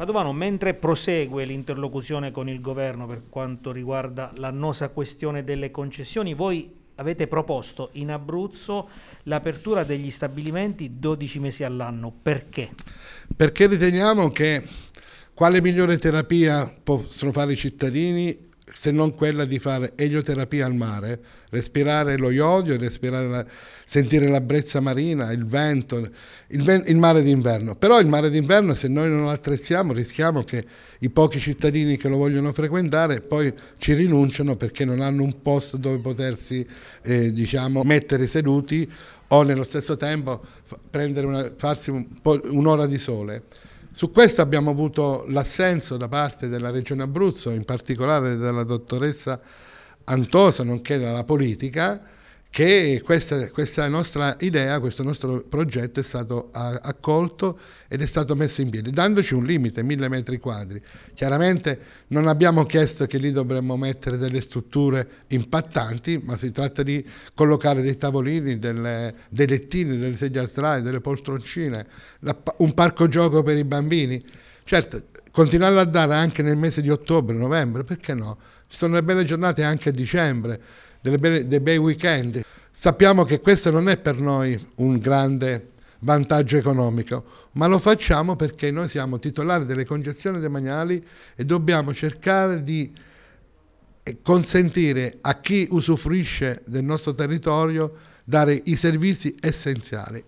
Padovano, mentre prosegue l'interlocuzione con il governo per quanto riguarda l'annosa questione delle concessioni, voi avete proposto in Abruzzo l'apertura degli stabilimenti 12 mesi all'anno. Perché? Perché riteniamo che quale migliore terapia possono fare i cittadini se non quella di fare elioterapia al mare, respirare lo iodio, respirare la, sentire la brezza marina, il vento, il, il mare d'inverno. Però il mare d'inverno se noi non lo attrezziamo rischiamo che i pochi cittadini che lo vogliono frequentare poi ci rinunciano perché non hanno un posto dove potersi eh, diciamo, mettere seduti o nello stesso tempo una, farsi un un'ora di sole. Su questo abbiamo avuto l'assenso da parte della Regione Abruzzo, in particolare della dottoressa Antosa, nonché dalla politica, che questa, questa, nostra idea, questo nostro progetto è stato accolto ed è stato messo in piedi, dandoci un limite, 1000 metri quadri. Chiaramente non abbiamo chiesto che lì dovremmo mettere delle strutture impattanti, ma si tratta di collocare dei tavolini, delle, dei lettini, delle sedie a strade, delle poltroncine, un parco gioco per i bambini. Certo, continuare a dare anche nel mese di ottobre, novembre, perché no? Ci sono le belle giornate anche a dicembre delle, dei bei weekend. Sappiamo che questo non è per noi un grande vantaggio economico, ma lo facciamo perché noi siamo titolari delle concessioni demaniali e dobbiamo cercare di eh, consentire a chi usufruisce del nostro territorio dare i servizi essenziali.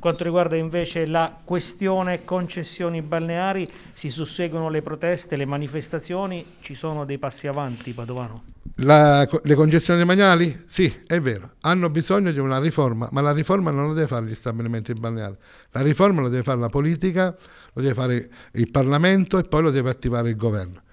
Quanto riguarda invece la questione concessioni balneari, si susseguono le proteste, le manifestazioni, ci sono dei passi avanti, Padovano? La, le congestioni demaniali? Sì, è vero, hanno bisogno di una riforma, ma la riforma non la deve fare gli stabilimenti balneari, la riforma la deve fare la politica, lo deve fare il Parlamento e poi lo deve attivare il governo.